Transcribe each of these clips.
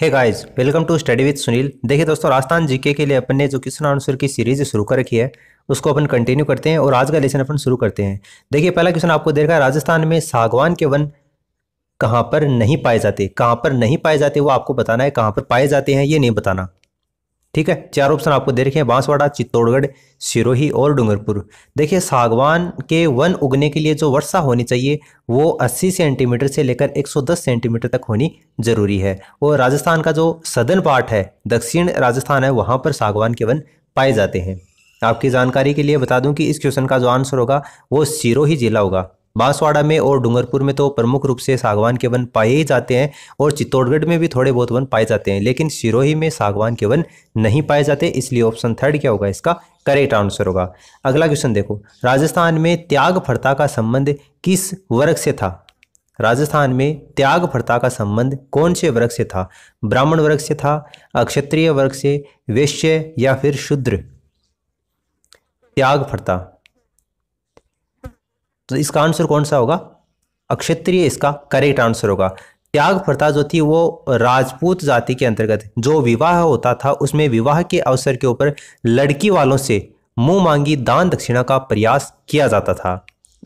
hey guys welcome to study with Sunil देखिए दोस्तों Rajasthan GK के लिए अपन ने जो क्वेश्चन आंसर की सीरीज शुरू कर रखी है उसको अपन कंटिन्यू करते हैं और आज का लेसन अपन शुरू करते हैं देखिए पहला क्वेश्चन आपको देखा है राजस्थान में सागवान के वन कहाँ पर नहीं पाए जाते कहाँ पर नहीं पाए जाते वो आपको बताना है कहाँ पर पाए जाते हैं ये नहीं बताना ठीक है चार ऑप्शन आपको दे रखे हैं बांसवाड़ा चित्तौड़गढ़ सिरोही और डूंगरपुर देखिए सागवान के वन उगने के लिए जो वर्षा होनी चाहिए वो 80 सेंटीमीटर से लेकर 110 सेंटीमीटर तक होनी जरूरी है और राजस्थान का जो सदन पार्ट है दक्षिण राजस्थान है वहाँ पर सागवान के वन पाए जाते हैं आपकी जानकारी के लिए बता दूं कि इस क्वेश्चन का जो आंसर होगा वो सिरोही जिला होगा बांसवाड़ा में और डूंगरपुर में तो प्रमुख रूप से सागवान के वन पाए ही जाते हैं और चित्तौड़गढ़ में भी थोड़े बहुत वन पाए जाते हैं लेकिन सिरोही में सागवान के वन नहीं पाए जाते इसलिए ऑप्शन थर्ड क्या होगा इसका करेक्ट आंसर होगा अगला क्वेश्चन देखो राजस्थान में त्याग फरता का संबंध किस वर्ग से था राजस्थान में त्याग फरता का संबंध कौन से वर्ग से था ब्राह्मण वर्ग से था अक्षत्रिय वर्ग से वैश्य या फिर शूद्र त्याग फरता तो इसका आंसर कौन सा होगा अक्षत्रिय इसका करेक्ट आंसर होगा त्याग प्रथा जो थी वो राजपूत जाति के अंतर्गत जो विवाह होता था उसमें विवाह के अवसर के ऊपर लड़की वालों से मुंह मांगी दान दक्षिणा का प्रयास किया जाता था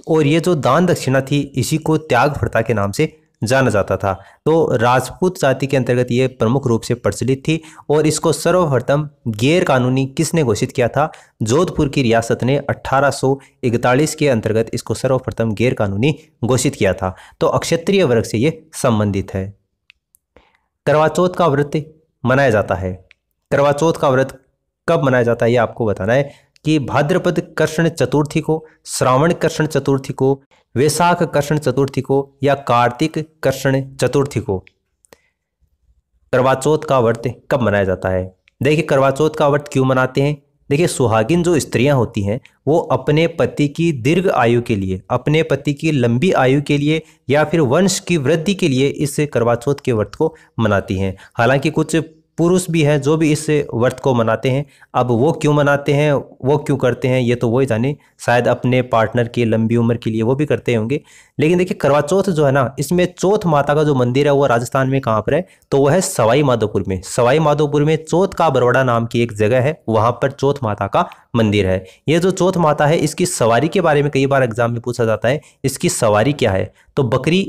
और ये जो दान दक्षिणा थी इसी को त्याग प्रथा के नाम से जाना जाता था तो राजपूत जाति के अंतर्गत ये प्रमुख रूप से प्रचलित थी और इसको सर्वप्रथम गैर कानूनी किसने घोषित किया था जोधपुर की रियासत ने 1841 के अंतर्गत इसको सर्वप्रथम गैर कानूनी घोषित किया था तो अक्षत्रिय वर्ग से ये संबंधित है करवा चौथ का व्रत मनाया जाता है करवा चौथ का व्रत कब मनाया जाता है ये आपको बताना है कि भाद्रपद कृष्ण चतुर्थी को श्रावण कृष्ण चतुर्थी को वैशाख कृष्ण चतुर्थी को या कार्तिक कृष्ण चतुर्थी को करवाचौथ का व्रत कब मनाया जाता है देखिए करवाचौथ का व्रत क्यों मनाते हैं देखिए सुहागिन जो स्त्रियां होती हैं वो अपने पति की दीर्घ आयु के लिए अपने पति की लंबी आयु के लिए या फिर वंश की वृद्धि के लिए इस करवाचौथ के व्रत को मनाती हैं हालांकि कुछ पुरुष भी हैं जो भी इस व्रत को मनाते हैं अब वो क्यों मनाते हैं वो क्यों करते हैं ये तो वही जाने शायद अपने पार्टनर की लंबी उम्र के लिए वो भी करते होंगे लेकिन देखिए करवा चौथ जो है ना इसमें चौथ माता का जो मंदिर है वो राजस्थान में कहाँ पर है तो वह है सवाई माधोपुर में सवाई माधोपुर में चौथ का बरवाड़ा नाम की एक जगह है वहाँ पर चौथ माता का मंदिर है ये जो चौथ माता है इसकी सवारी के बारे में कई बार एग्जाम में पूछा जाता है इसकी सवारी क्या है तो बकरी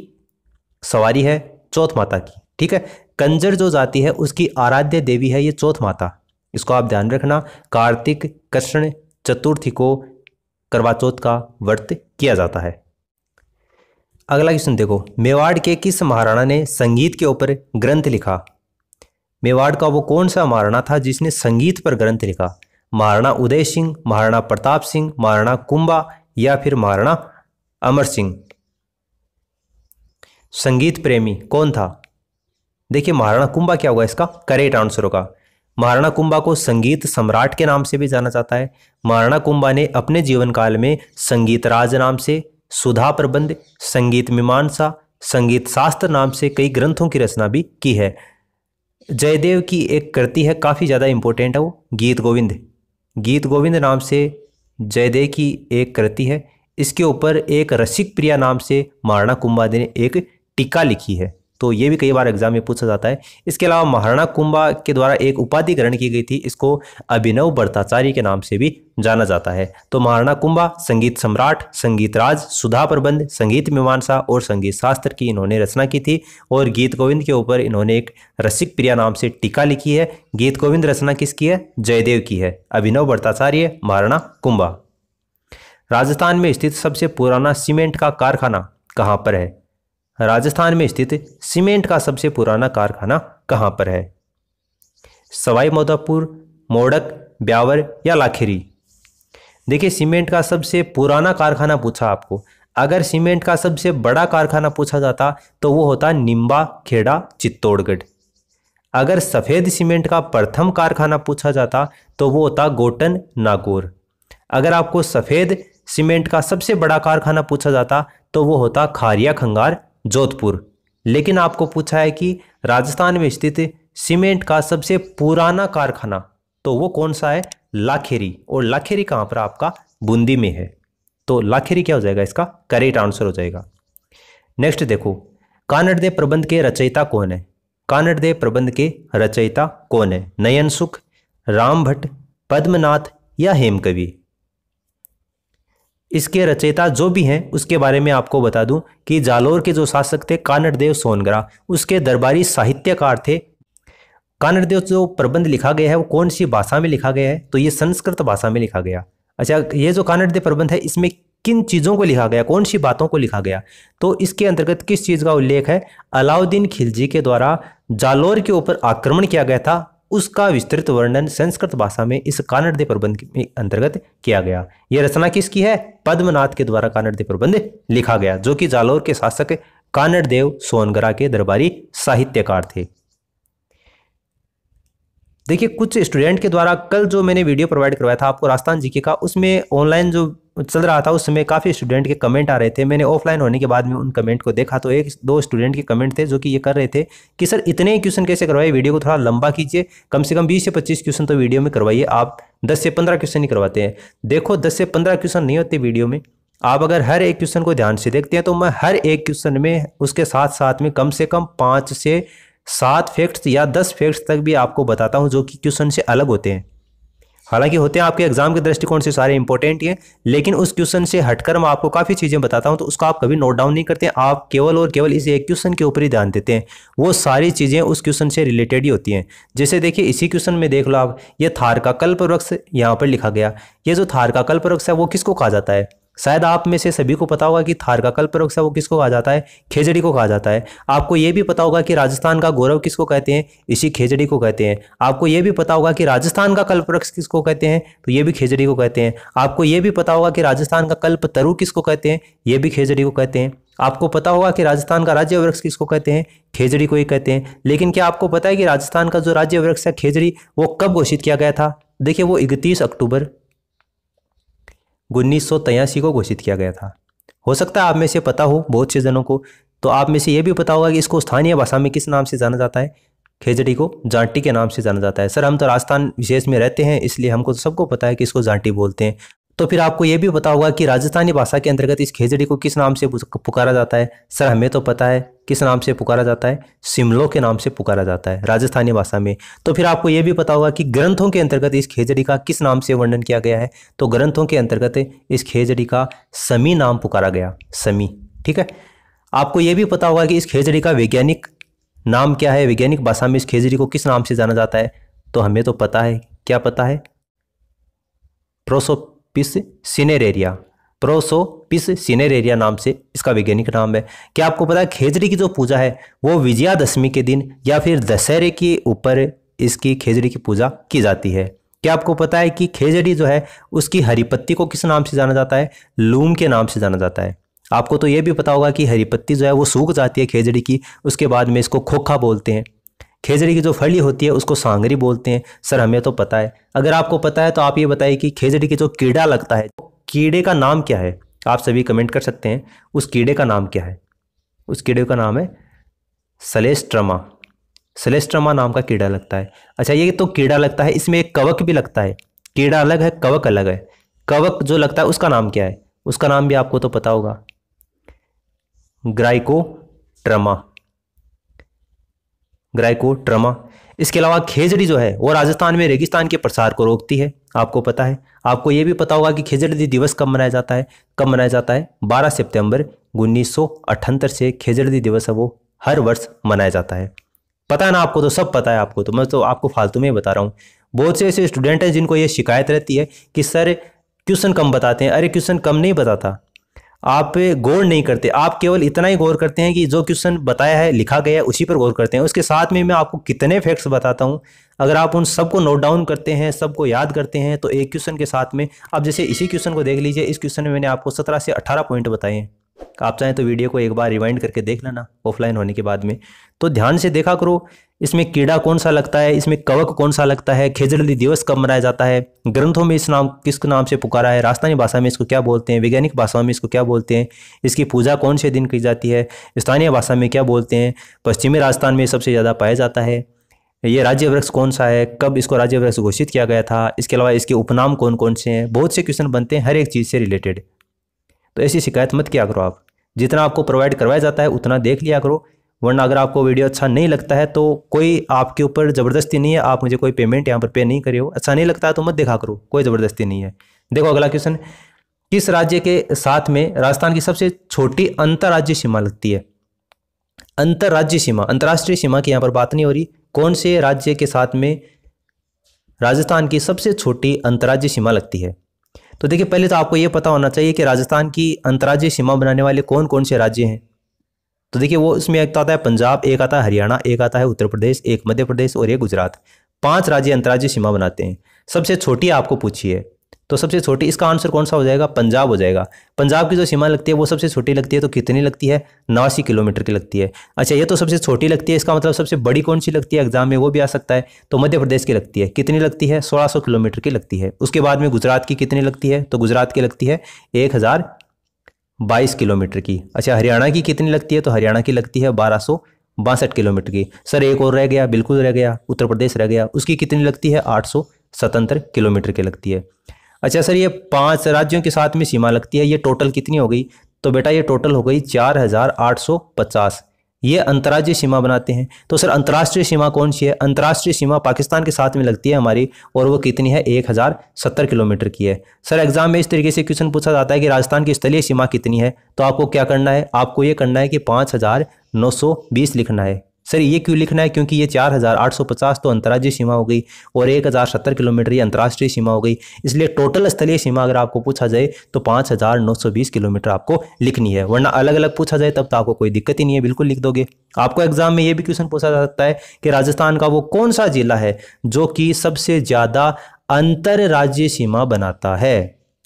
सवारी है चौथ माता की ठीक है कंजर जो जाति है उसकी आराध्य देवी है ये चौथ माता इसको आप ध्यान रखना कार्तिक कृष्ण चतुर्थी को करवा चौथ का व्रत किया जाता है अगला क्वेश्चन देखो मेवाड़ के किस महाराणा ने संगीत के ऊपर ग्रंथ लिखा मेवाड़ का वो कौन सा महाराणा था जिसने संगीत पर ग्रंथ लिखा महाराणा उदय सिंह महाराणा प्रताप सिंह महाराणा कुंभा या फिर महाराणा अमर सिंह संगीत प्रेमी कौन था देखिए महाराणा कुंभा क्या होगा इसका करेक्ट आंसर होगा महाराणा कुंभा को संगीत सम्राट के नाम से भी जाना जाता है महाराणा कुंभा ने अपने जीवन काल में संगीत राज नाम से सुधा प्रबंध संगीत मीमांसा संगीत शास्त्र नाम से कई ग्रंथों की रचना भी की है जयदेव की एक कृति है काफ़ी ज़्यादा इंपॉर्टेंट है वो गीत गोविंद गीत गोविंद नाम से जयदेव की एक कृति है इसके ऊपर एक रसिक प्रिया नाम से महाराणा कुंभा ने एक टीका लिखी है तो ये भी कई बार एग्जाम में पूछा जाता है इसके अलावा महाराणा कुंभा के द्वारा एक उपाधि ग्रहण की गई थी इसको अभिनव भट्टाचार्य के नाम से भी जाना जाता है तो महाराणा कुंभा संगीत सम्राट संगीत राज सुधा प्रबंध संगीत मीमांसा और संगीत शास्त्र की इन्होंने रचना की थी और गीत गोविंद के ऊपर इन्होंने एक रसिक प्रिया नाम से टीका लिखी है गीत गोविंद रचना किसकी है जयदेव की है अभिनव भट्टाचार्य महाराणा कुंभा राजस्थान में स्थित सबसे पुराना सीमेंट का कारखाना कहाँ पर है राजस्थान में स्थित सीमेंट का सबसे पुराना कारखाना कहाँ पर है सवाई माधोपुर मोड़क ब्यावर या लाखेरी देखिए सीमेंट का सबसे पुराना कारखाना पूछा आपको अगर सीमेंट का सबसे बड़ा कारखाना पूछा जाता तो वो होता निम्बा खेड़ा चित्तौड़गढ़ अगर सफ़ेद सीमेंट का प्रथम कारखाना पूछा जाता तो वो होता गोटन नागौर अगर आपको सफ़ेद सीमेंट का सबसे बड़ा कारखाना पूछा जाता तो वो होता खारिया खंगार जोधपुर लेकिन आपको पूछा है कि राजस्थान में स्थित सीमेंट का सबसे पुराना कारखाना तो वो कौन सा है लाखेरी और लाखेरी कहाँ पर आपका बूंदी में है तो लाखेरी क्या हो जाएगा इसका करेक्ट आंसर हो जाएगा नेक्स्ट देखो दे प्रबंध के रचयिता कौन है दे प्रबंध के रचयिता कौन है नयन सुख राम भट्ट पद्मनाथ या हेमकवि इसके रचयिता जो भी हैं उसके बारे में आपको बता दूं कि जालोर के जो शासक थे कानड़देव सोनगरा उसके दरबारी साहित्यकार थे कानड़देव जो प्रबंध लिखा गया है वो कौन सी भाषा में लिखा गया है तो ये संस्कृत भाषा में लिखा गया अच्छा ये जो कानड़देव प्रबंध है इसमें किन चीज़ों को लिखा गया कौन सी बातों को लिखा गया तो इसके अंतर्गत किस चीज़ का उल्लेख है अलाउद्दीन खिलजी के द्वारा जालोर के ऊपर आक्रमण किया गया था उसका विस्तृत वर्णन संस्कृत भाषा में इस कानडदे प्रबंध के अंतर्गत किया गया यह रचना किसकी है पद्मनाथ के द्वारा कानडदे प्रबंध लिखा गया जो कि जालौर के शासक कानड़देव सोनगरा के दरबारी साहित्यकार थे देखिए कुछ स्टूडेंट के द्वारा कल जो मैंने वीडियो प्रोवाइड करवाया था आपको राजस्थान जीके का उसमें ऑनलाइन जो चल रहा था उस समय काफ़ी स्टूडेंट के कमेंट आ रहे थे मैंने ऑफलाइन होने के बाद में उन कमेंट को देखा तो एक दो स्टूडेंट के कमेंट थे जो कि ये कर रहे थे कि सर इतने ही क्वेश्चन कैसे करवाए वीडियो को थोड़ा लंबा कीजिए कम से कम बीस से पच्चीस क्वेश्चन तो वीडियो में करवाइए आप दस से पंद्रह क्वेश्चन ही करवाते हैं देखो दस से पंद्रह क्वेश्चन नहीं होते वीडियो में आप अगर हर एक क्वेश्चन को ध्यान से देखते हैं तो मैं हर एक क्वेश्चन में उसके साथ साथ में कम से कम पाँच से सात फैक्ट्स या दस फैक्ट्स तक भी आपको बताता हूँ जो कि क्वेश्चन से अलग होते हैं हालांकि होते हैं आपके एग्जाम के दृष्टिकोण से सारे इंपॉर्टेंट हैं लेकिन उस क्वेश्चन से हटकर मैं आपको काफ़ी चीज़ें बताता हूं तो उसका आप कभी नोट डाउन नहीं करते आप केवल और केवल इस एक क्वेश्चन के ऊपर ही ध्यान देते हैं वो सारी चीज़ें उस क्वेश्चन से रिलेटेड ही होती हैं जैसे देखिए इसी क्वेश्चन में देख लो आप ये थार का कल्प वृक्ष यहाँ पर लिखा गया ये जो थार का कल्प वृक्ष है वो किसको कहा जाता है शायद आप में से सभी को पता होगा कि थार का कल है वो किसको कहा जाता है खेजड़ी को कहा जाता है आपको ये भी पता होगा कि राजस्थान का गौरव किसको कहते हैं इसी खेजड़ी को कहते हैं आपको ये भी पता होगा कि राजस्थान का कल्प वृक्ष किसको कहते हैं तो ये भी खेजड़ी को कहते हैं आपको ये भी पता होगा कि राजस्थान का कल्प तरु किसको कहते हैं ये भी खेजड़ी को कहते हैं आपको पता होगा कि राजस्थान का राज्य वृक्ष किसको कहते हैं खेजड़ी को ही कहते हैं लेकिन क्या आपको पता है कि राजस्थान का जो राज्य वृक्ष है खेजड़ी वो कब घोषित किया गया था देखिए वो इकतीस अक्टूबर उन्नीस को घोषित किया गया था हो सकता है आप में से पता हो बहुत से जनों को तो आप में से ये भी पता होगा कि इसको स्थानीय भाषा में किस नाम से जाना जाता है खेजड़ी को जांटी के नाम से जाना जाता है सर हम तो राजस्थान विशेष में रहते हैं इसलिए हमको तो सबको पता है कि इसको जांटी बोलते हैं तो फिर आपको ये भी पता होगा कि राजस्थानी भाषा के अंतर्गत इस खेजड़ी को किस नाम से पुकारा जाता है सर हमें तो पता है किस नाम से पुकारा जाता है सिमलो के नाम से पुकारा जाता है राजस्थानी भाषा में तो फिर आपको यह भी पता होगा कि ग्रंथों के अंतर्गत इस खेजड़ी का किस नाम से वर्णन किया गया है तो ग्रंथों के अंतर्गत इस खेजड़ी का समी नाम पुकारा गया समी ठीक है आपको यह भी पता होगा कि इस खेजड़ी का वैज्ञानिक नाम क्या है वैज्ञानिक भाषा में इस खेजड़ी को किस नाम से जाना जाता है तो हमें तो पता है क्या पता है Prosopis cineraria Prosopis cineraria नाम से इसका वैज्ञानिक नाम है क्या आपको पता है खेजड़ी की जो पूजा है वो विजयादशमी के दिन या फिर दशहरे के ऊपर इसकी खेजड़ी की पूजा की जाती है क्या आपको पता है कि खेजड़ी जो है उसकी हरी पत्ती को किस नाम से जाना जाता है लूम के नाम से जाना जाता है आपको तो ये भी पता होगा कि पत्ती जो है वो सूख जाती है खेजड़ी की उसके बाद में इसको खोखा बोलते हैं खेजड़ी की जो फली होती है उसको सांगरी बोलते हैं सर हमें तो पता है अगर आपको पता है तो आप ये बताइए कि खेजड़ी की जो कीड़ा लगता है कीड़े का नाम क्या है आप सभी कमेंट कर सकते हैं उस कीड़े का नाम क्या है उस कीड़े का नाम है सलेस्ट्रमा सलेस्ट्रमा नाम का कीड़ा लगता है अच्छा ये तो कीड़ा लगता है इसमें एक कवक भी लगता है कीड़ा अलग है कवक अलग है कवक जो लगता है उसका नाम क्या है उसका नाम भी आपको तो पता होगा ग्राइको ट्रमा ट्रमा इसके अलावा खेजड़ी जो है वो राजस्थान में रेगिस्तान के प्रसार को रोकती है आपको पता है आपको ये भी पता होगा कि खेजड़ी दिवस कब मनाया जाता है कब मनाया जाता है 12 सितंबर उन्नीस से खेजड़ी दिवस है वो हर वर्ष मनाया जाता है पता है ना आपको तो सब पता है आपको तो मैं तो आपको फालतू में बता रहा हूँ बहुत से ऐसे स्टूडेंट हैं जिनको ये शिकायत रहती है कि सर क्वेश्चन कम बताते हैं अरे क्वेश्चन कम नहीं बताता आप गौर नहीं करते आप केवल इतना ही गौर करते हैं कि जो क्वेश्चन बताया है लिखा गया है उसी पर गौर करते हैं उसके साथ में मैं आपको कितने फैक्ट्स बताता हूँ अगर आप उन सबको नोट डाउन करते हैं सबको याद करते हैं तो एक क्वेश्चन के साथ में आप जैसे इसी क्वेश्चन को देख लीजिए इस क्वेश्चन में मैंने आपको सत्रह से अट्ठारह पॉइंट बताए हैं आप चाहें तो वीडियो को एक बार रिवाइंड करके देख लेना ऑफलाइन होने के बाद में तो ध्यान से देखा करो इसमें कीड़ा कौन सा लगता है इसमें कवक कौन सा लगता है खेजड़ली दिवस कब मनाया जाता है ग्रंथों में इस नाम किस नाम से पुकारा है राजस्थानी भाषा में इसको क्या बोलते हैं वैज्ञानिक भाषाओं में इसको क्या बोलते हैं इसकी पूजा कौन से दिन की जाती है स्थानीय भाषा में क्या बोलते हैं पश्चिमी राजस्थान में सबसे ज़्यादा पाया जाता है ये राज्य वृक्ष कौन सा है कब इसको राज्य वृक्ष घोषित किया गया था इसके अलावा इसके उपनाम कौन कौन से हैं बहुत से क्वेश्चन बनते हैं हर एक चीज़ से रिलेटेड तो ऐसी शिकायत मत किया करो आप जितना आपको प्रोवाइड करवाया जाता है उतना देख लिया करो वरना अगर आपको वीडियो अच्छा नहीं लगता है तो कोई आपके ऊपर ज़बरदस्ती नहीं है आप मुझे कोई पेमेंट यहाँ पर पे नहीं करे हो अच्छा नहीं लगता है तो मत देखा करो कोई ज़बरदस्ती नहीं है देखो अगला क्वेश्चन किस राज्य के साथ में राजस्थान की सबसे छोटी अंतर्राज्यीय सीमा लगती है अंतर्राज्य सीमा अंतर्राष्ट्रीय सीमा की यहाँ पर बात नहीं हो रही कौन से राज्य के साथ में राजस्थान की सबसे छोटी अंतर्राज्य सीमा लगती है तो देखिए पहले तो आपको ये पता होना चाहिए कि राजस्थान की अंतर्राज्यीय सीमा बनाने वाले कौन कौन से राज्य हैं तो देखिए वो उसमें एक तो आता है पंजाब एक आता है हरियाणा एक आता है उत्तर प्रदेश एक मध्य प्रदेश और एक गुजरात पांच राज्य अंतर्राज्यीय सीमा बनाते हैं सबसे छोटी आपको पूछिए तो सबसे छोटी इसका आंसर कौन सा हो जाएगा पंजाब हो जाएगा पंजाब की जो सीमा लगती है वो सबसे छोटी लगती है तो कितनी लगती है नवासी किलोमीटर की लगती है अच्छा ये तो सबसे छोटी लगती है इसका मतलब सबसे बड़ी कौन सी लगती है एग्जाम में वो भी आ सकता है तो मध्य प्रदेश की लगती है कितनी लगती है सोलह किलोमीटर की लगती है उसके बाद में गुजरात की कितनी लगती है तो गुजरात की लगती है एक बाईस किलोमीटर की अच्छा हरियाणा की कितनी लगती है तो हरियाणा की लगती है बारह सौ बासठ किलोमीटर की सर एक और रह गया बिल्कुल रह गया उत्तर प्रदेश रह गया उसकी कितनी लगती है आठ सौ सतहत्तर किलोमीटर की लगती है अच्छा सर ये पाँच राज्यों के साथ में सीमा लगती है ये टोटल कितनी हो गई तो बेटा ये टोटल हो गई चार हज़ार आठ सौ पचास ये अंतर्राज्यीय सीमा बनाते हैं तो सर अंतर्राष्ट्रीय सीमा कौन सी है अंतर्राष्ट्रीय सीमा पाकिस्तान के साथ में लगती है हमारी और वो कितनी है एक हज़ार सत्तर किलोमीटर की है सर एग्जाम में इस तरीके से क्वेश्चन पूछा जाता है कि राजस्थान की स्थलीय सीमा कितनी है तो आपको क्या करना है आपको ये करना है कि पाँच हज़ार नौ सौ बीस लिखना है सर ये क्यों लिखना है क्योंकि ये 4,850 तो अंतर्राज्यीय सीमा हो गई और 1,070 किलोमीटर ये अंतर्राष्ट्रीय सीमा हो गई इसलिए टोटल स्थलीय सीमा अगर आपको पूछा जाए तो 5,920 किलोमीटर आपको लिखनी है वरना अलग अलग पूछा जाए तब तो आपको कोई दिक्कत ही नहीं है बिल्कुल लिख दोगे आपको एग्जाम में ये भी क्वेश्चन पूछा जा सकता है कि राजस्थान का वो कौन सा जिला है जो कि सबसे ज़्यादा अंतर्राज्यीय सीमा बनाता है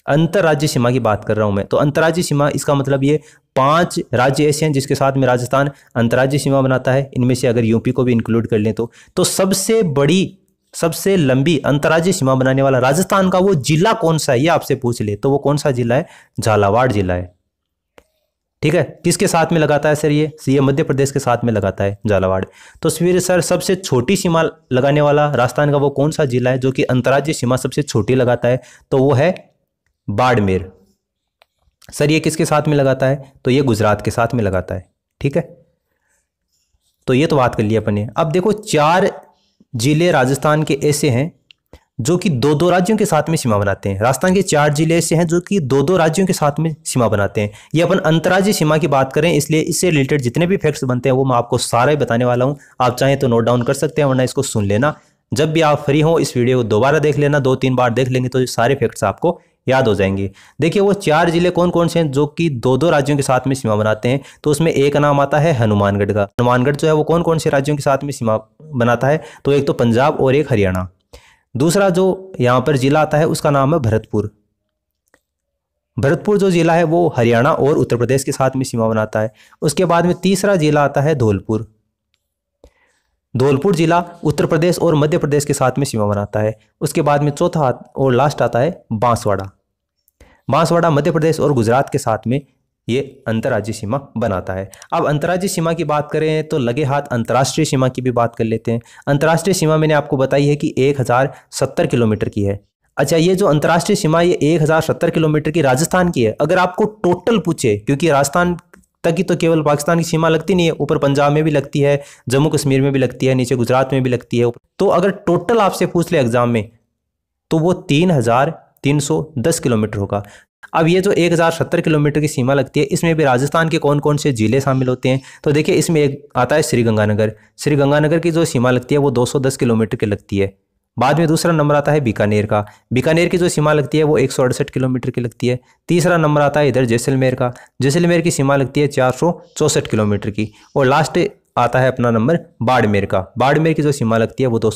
अंतरराज्य सीमा की बात कर रहा हूं मैं तो अंतरराज्य सीमा इसका मतलब ये पांच राज्य ऐसे हैं जिसके साथ में राजस्थान अंतर्राज्य सीमा बनाता है इनमें से अगर यूपी को भी इंक्लूड कर लें तो, तो सबसे बड़ी सबसे लंबी अंतर्राज्य सीमा बनाने वाला राजस्थान का वो जिला कौन सा है ये आपसे पूछ ले तो वो कौन सा जिला है झालावाड़ जिला है ठीक है किसके साथ में लगाता है सर ये ये मध्य प्रदेश के साथ में लगाता है झालावाड़ तो फिर सर सबसे छोटी सीमा लगाने वाला राजस्थान का वो कौन सा जिला है जो कि अंतर्राज्य सीमा सबसे छोटी लगाता है तो वो है बाड़मेर सर ये किसके साथ में लगाता है तो ये गुजरात के साथ में लगाता है ठीक है तो ये तो बात कर लिया अपने अब देखो चार जिले राजस्थान के ऐसे हैं जो कि दो दो राज्यों के साथ में सीमा बनाते हैं राजस्थान के चार जिले ऐसे हैं जो कि दो दो राज्यों के साथ में सीमा बनाते हैं ये अपन अंतर्राज्यीय सीमा की बात करें इसलिए इससे रिलेटेड जितने भी फैक्ट्स बनते हैं वो मैं आपको ही बताने वाला हूँ आप चाहें तो नोट डाउन कर सकते हैं वरना इसको सुन लेना जब भी आप फ्री हो इस वीडियो को दोबारा देख लेना दो तीन बार देख लेंगे तो सारे फैक्ट्स आपको याद हो जाएंगे देखिए वो चार जिले कौन कौन से हैं जो कि दो दो राज्यों के साथ में सीमा बनाते हैं तो उसमें एक नाम आता है हनुमानगढ़ का हनुमानगढ़ जो है वो कौन कौन से राज्यों के साथ में सीमा बनाता है तो एक तो पंजाब और एक हरियाणा दूसरा जो यहाँ पर जिला आता है उसका नाम है भरतपुर भरतपुर जो जिला है वो हरियाणा और उत्तर प्रदेश के साथ में सीमा बनाता है उसके बाद में तीसरा जिला आता है धौलपुर धौलपुर जिला उत्तर प्रदेश और मध्य प्रदेश के साथ में सीमा बनाता है उसके बाद में चौथा और लास्ट आता है बांसवाड़ा बांसवाड़ा मध्य प्रदेश और गुजरात के साथ में ये अंतर्राज्यीय सीमा बनाता है अब अंतर्राज्यीय सीमा की बात करें तो लगे हाथ अंतर्राष्ट्रीय सीमा की भी बात कर लेते हैं अंतर्राष्ट्रीय सीमा मैंने आपको बताई है कि एक किलोमीटर की है अच्छा ये जो अंतर्राष्ट्रीय सीमा ये एक हज़ार सत्तर किलोमीटर की राजस्थान की है अगर आपको टोटल पूछे क्योंकि राजस्थान तक ही तो केवल पाकिस्तान की सीमा लगती नहीं है ऊपर पंजाब में भी लगती है जम्मू कश्मीर में भी लगती है नीचे गुजरात में भी लगती है तो अगर टोटल आपसे पूछ ले एग्जाम में तो वो तीन हज़ार तीन सौ दस किलोमीटर होगा अब ये जो एक हज़ार सत्तर किलोमीटर की सीमा लगती है इसमें भी राजस्थान के कौन कौन से ज़िले शामिल होते हैं तो देखिए इसमें एक आता है श्रीगंगानगर श्रीगंगानगर की जो सीमा लगती है वो दो सौ दस किलोमीटर की लगती है बाद में दूसरा नंबर आता है बीकानेर का बीकानेर की जो सीमा लगती है वो एक किलोमीटर की लगती है तीसरा नंबर आता है इधर जैसलमेर का जैसलमेर की सीमा लगती है चार किलोमीटर की और लास्ट आता है अपना नंबर बाड़मेर का बाड़मेर की जो सीमा लगती है वो दो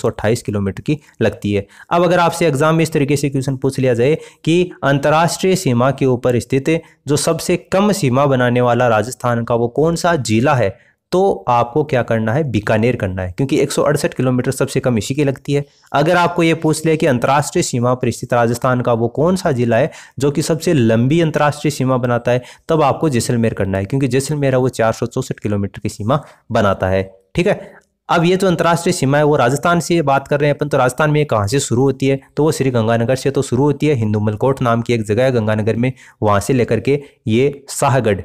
किलोमीटर की लगती है अब अगर आपसे एग्जाम में इस तरीके से क्वेश्चन पूछ लिया जाए कि अंतर्राष्ट्रीय सीमा के ऊपर स्थित जो सबसे कम सीमा बनाने वाला राजस्थान का वो कौन सा जिला है तो आपको क्या करना है बीकानेर करना है क्योंकि एक किलोमीटर सबसे कम इसी की लगती है अगर आपको ये पूछ ले कि अंतर्राष्ट्रीय सीमा पर स्थित राजस्थान का वो कौन सा जिला है जो कि सबसे लंबी अंतर्राष्ट्रीय सीमा बनाता है तब आपको जैसलमेर करना है क्योंकि जैसलमेर है वो चार किलोमीटर की सीमा बनाता है ठीक है अब ये जो अंतर्राष्ट्रीय सीमा है वो राजस्थान से बात कर रहे हैं अपन तो राजस्थान में कहाँ से शुरू होती है तो वो श्री गंगानगर से तो शुरू होती है हिंदू मलकोट नाम की एक जगह है गंगानगर में वहाँ से लेकर के ये शाहगढ़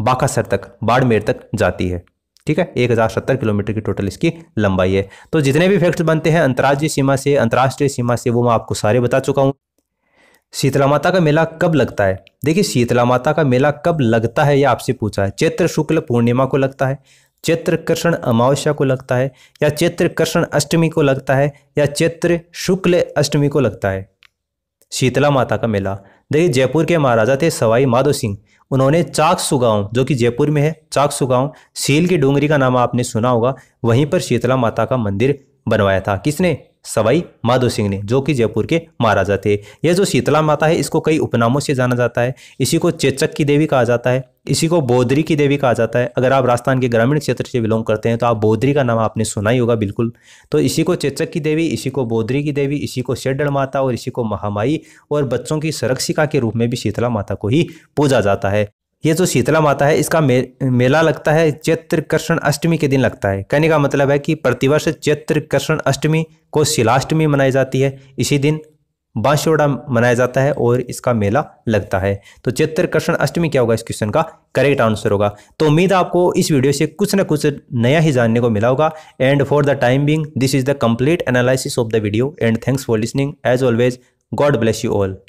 बाकासर तक बाड़मेर तक जाती है ठीक है एक हज़ार सत्तर किलोमीटर की टोटल इसकी लंबाई है तो जितने भी फैक्ट्स बनते हैं अंतर्राज्यीय सीमा से अंतर्राष्ट्रीय सीमा से वो मैं आपको सारे बता चुका हूँ शीतला माता का मेला कब लगता है देखिए शीतला माता का मेला कब लगता है यह आपसे पूछा है चैत्र शुक्ल पूर्णिमा को लगता है चैत्र कृष्ण अमावस्या को लगता है या चैत्र कृष्ण अष्टमी को लगता है या चैत्र शुक्ल अष्टमी को लगता है शीतला माता का मेला देखिए जयपुर के महाराजा थे सवाई माधो सिंह उन्होंने चाक सुगाव जो कि जयपुर में है चाक सुगांव सील की डूंगरी का नाम आपने सुना होगा वहीं पर शीतला माता का मंदिर बनवाया था किसने सवाई माधो सिंह ने जो कि जयपुर के महाराजा थे यह जो शीतला माता है इसको कई उपनामों से जाना जाता है इसी को चेचक की देवी कहा जाता है इसी को बोदरी की देवी कहा जाता है अगर आप राजस्थान के ग्रामीण क्षेत्र से बिलोंग करते हैं तो आप बोदरी का नाम आपने सुना ही होगा बिल्कुल तो इसी को चेचक की देवी इसी को बोदरी की देवी इसी को शेडल माता और इसी को महामाई और बच्चों की सरक्षिका के रूप में भी शीतला माता को ही पूजा जाता है ये जो शीतला माता है इसका मे, मेला लगता है चैत्र कृष्ण अष्टमी के दिन लगता है कहने का मतलब है कि प्रतिवर्ष चैत्र कृष्ण अष्टमी को शिलाष्टमी मनाई जाती है इसी दिन बांसवाड़ा मनाया जाता है और इसका मेला लगता है तो चैत्र कृष्ण अष्टमी क्या होगा इस क्वेश्चन का करेक्ट आंसर होगा तो उम्मीद आपको इस वीडियो से कुछ ना कुछ नया ही जानने को मिला होगा and for the time being this is the complete analysis of the video and thanks for listening as always God bless you all